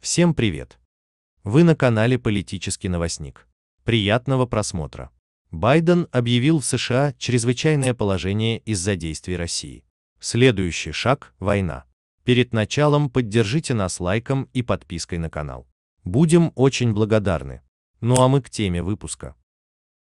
Всем привет! Вы на канале «Политический новостник». Приятного просмотра! Байден объявил в США чрезвычайное положение из-за действий России. Следующий шаг – война. Перед началом поддержите нас лайком и подпиской на канал. Будем очень благодарны. Ну а мы к теме выпуска.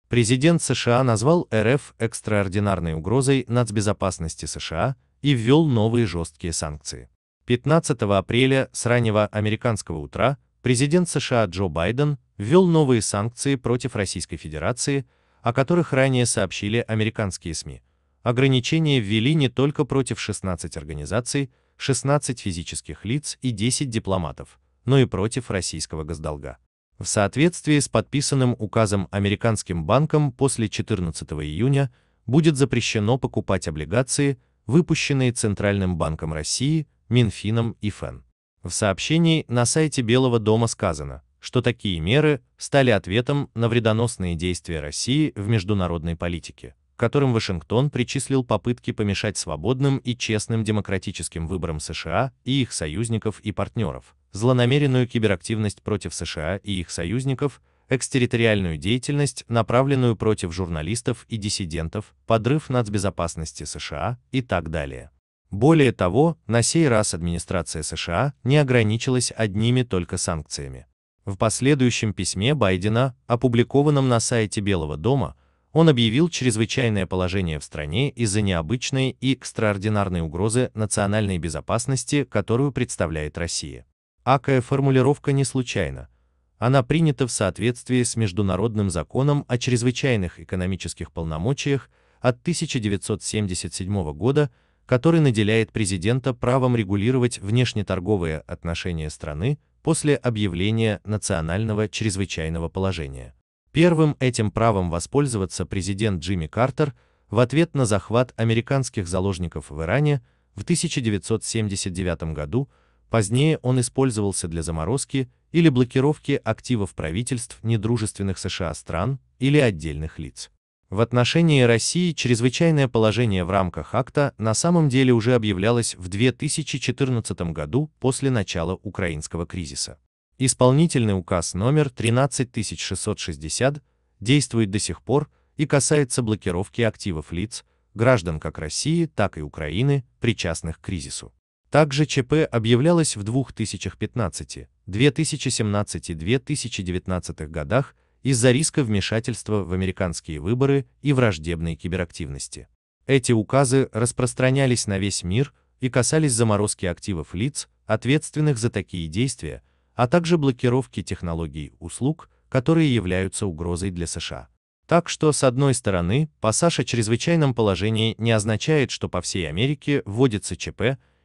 Президент США назвал РФ экстраординарной угрозой нацбезопасности США и ввел новые жесткие санкции. 15 апреля с раннего американского утра президент США Джо Байден ввел новые санкции против Российской Федерации, о которых ранее сообщили американские СМИ. Ограничения ввели не только против 16 организаций, 16 физических лиц и 10 дипломатов, но и против российского госдолга. В соответствии с подписанным указом американским банком после 14 июня будет запрещено покупать облигации, выпущенные Центральным банком России, Минфином и ФЭН. В сообщении на сайте Белого дома сказано, что такие меры стали ответом на вредоносные действия России в международной политике, которым Вашингтон причислил попытки помешать свободным и честным демократическим выборам США и их союзников и партнеров, злонамеренную киберактивность против США и их союзников, экстерриториальную деятельность, направленную против журналистов и диссидентов, подрыв нацбезопасности США и так далее. Более того, на сей раз администрация США не ограничилась одними только санкциями. В последующем письме Байдена, опубликованном на сайте Белого дома, он объявил чрезвычайное положение в стране из-за необычной и экстраординарной угрозы национальной безопасности, которую представляет Россия. Акая формулировка не случайна – она принята в соответствии с Международным законом о чрезвычайных экономических полномочиях от 1977 года, который наделяет президента правом регулировать внешнеторговые отношения страны после объявления национального чрезвычайного положения. Первым этим правом воспользоваться президент Джимми Картер в ответ на захват американских заложников в Иране в 1979 году, позднее он использовался для заморозки или блокировки активов правительств недружественных США стран или отдельных лиц. В отношении России чрезвычайное положение в рамках акта на самом деле уже объявлялось в 2014 году после начала украинского кризиса. Исполнительный указ номер 13660 действует до сих пор и касается блокировки активов лиц, граждан как России, так и Украины, причастных к кризису. Также ЧП объявлялось в 2015, 2017 и 2019 годах из-за риска вмешательства в американские выборы и враждебной киберактивности. Эти указы распространялись на весь мир и касались заморозки активов лиц, ответственных за такие действия, а также блокировки технологий услуг, которые являются угрозой для США. Так что, с одной стороны, пассаж о чрезвычайном положении не означает, что по всей Америке вводится ЧП,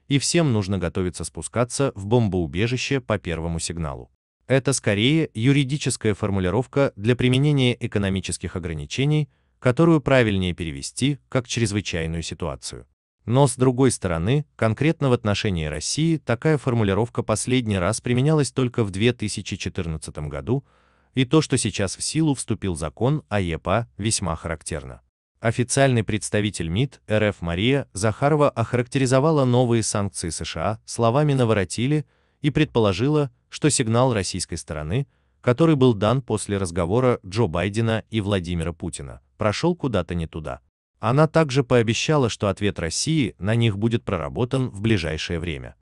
и всем нужно готовиться спускаться в бомбоубежище по первому сигналу. Это скорее юридическая формулировка для применения экономических ограничений, которую правильнее перевести как чрезвычайную ситуацию. Но с другой стороны, конкретно в отношении России такая формулировка последний раз применялась только в 2014 году, и то, что сейчас в силу вступил закон АЕПА, весьма характерно. Официальный представитель МИД РФ Мария Захарова охарактеризовала новые санкции США словами «наворотили» и предположила, что сигнал российской стороны, который был дан после разговора Джо Байдена и Владимира Путина, прошел куда-то не туда. Она также пообещала, что ответ России на них будет проработан в ближайшее время.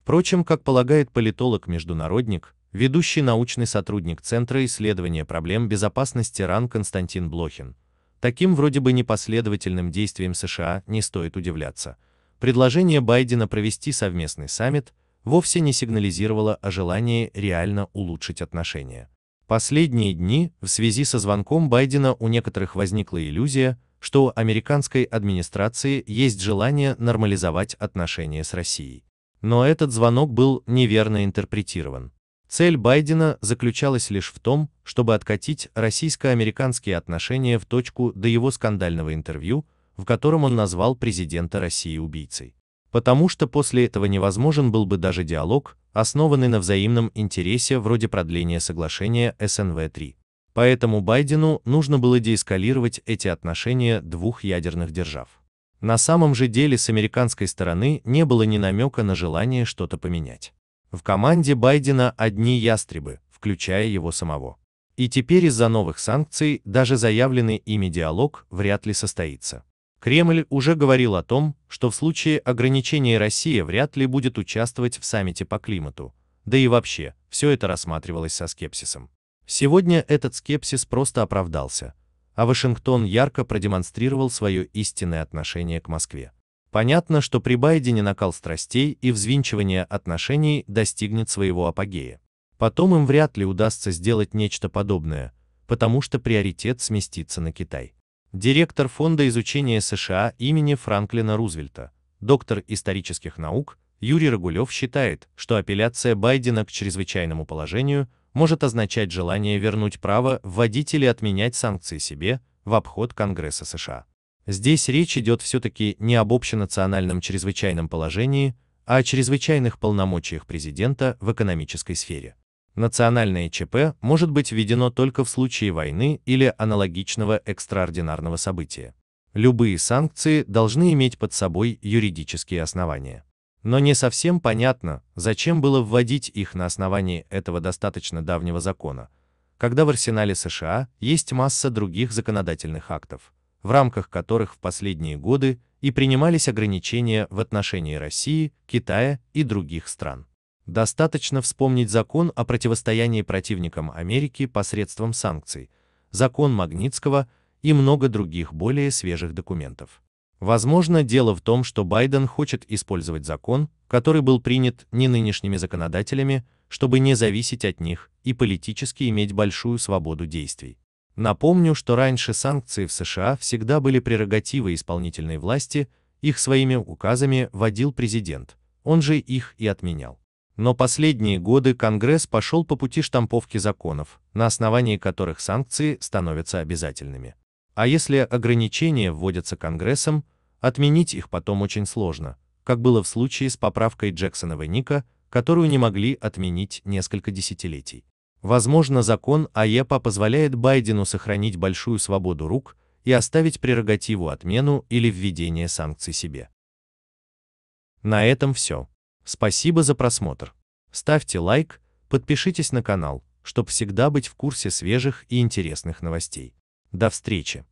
Впрочем, как полагает политолог-международник, ведущий научный сотрудник Центра исследования проблем безопасности РАН Константин Блохин, Таким вроде бы непоследовательным действиям США не стоит удивляться. Предложение Байдена провести совместный саммит вовсе не сигнализировало о желании реально улучшить отношения. Последние дни в связи со звонком Байдена у некоторых возникла иллюзия, что у американской администрации есть желание нормализовать отношения с Россией. Но этот звонок был неверно интерпретирован. Цель Байдена заключалась лишь в том, чтобы откатить российско-американские отношения в точку до его скандального интервью, в котором он назвал президента России убийцей. Потому что после этого невозможен был бы даже диалог, основанный на взаимном интересе вроде продления соглашения СНВ-3. Поэтому Байдену нужно было деэскалировать эти отношения двух ядерных держав. На самом же деле с американской стороны не было ни намека на желание что-то поменять. В команде Байдена одни ястребы, включая его самого. И теперь из-за новых санкций даже заявленный ими диалог вряд ли состоится. Кремль уже говорил о том, что в случае ограничений Россия вряд ли будет участвовать в саммите по климату, да и вообще, все это рассматривалось со скепсисом. Сегодня этот скепсис просто оправдался, а Вашингтон ярко продемонстрировал свое истинное отношение к Москве. Понятно, что при Байдене накал страстей и взвинчивание отношений достигнет своего апогея. Потом им вряд ли удастся сделать нечто подобное, потому что приоритет сместится на Китай. Директор Фонда изучения США имени Франклина Рузвельта, доктор исторических наук, Юрий Рогулев считает, что апелляция Байдена к чрезвычайному положению может означать желание вернуть право вводить или отменять санкции себе в обход Конгресса США. Здесь речь идет все-таки не об общенациональном чрезвычайном положении, а о чрезвычайных полномочиях президента в экономической сфере. Национальное ЧП может быть введено только в случае войны или аналогичного экстраординарного события. Любые санкции должны иметь под собой юридические основания. Но не совсем понятно, зачем было вводить их на основании этого достаточно давнего закона, когда в арсенале США есть масса других законодательных актов в рамках которых в последние годы и принимались ограничения в отношении России, Китая и других стран. Достаточно вспомнить закон о противостоянии противникам Америки посредством санкций, закон Магнитского и много других более свежих документов. Возможно, дело в том, что Байден хочет использовать закон, который был принят не нынешними законодателями, чтобы не зависеть от них и политически иметь большую свободу действий. Напомню, что раньше санкции в США всегда были прерогативой исполнительной власти, их своими указами вводил президент, он же их и отменял. Но последние годы Конгресс пошел по пути штамповки законов, на основании которых санкции становятся обязательными. А если ограничения вводятся Конгрессом, отменить их потом очень сложно, как было в случае с поправкой Джексонова Ника, которую не могли отменить несколько десятилетий. Возможно, закон АЕПА а позволяет Байдену сохранить большую свободу рук и оставить прерогативу отмену или введение санкций себе. На этом все. Спасибо за просмотр. Ставьте лайк, подпишитесь на канал, чтобы всегда быть в курсе свежих и интересных новостей. До встречи!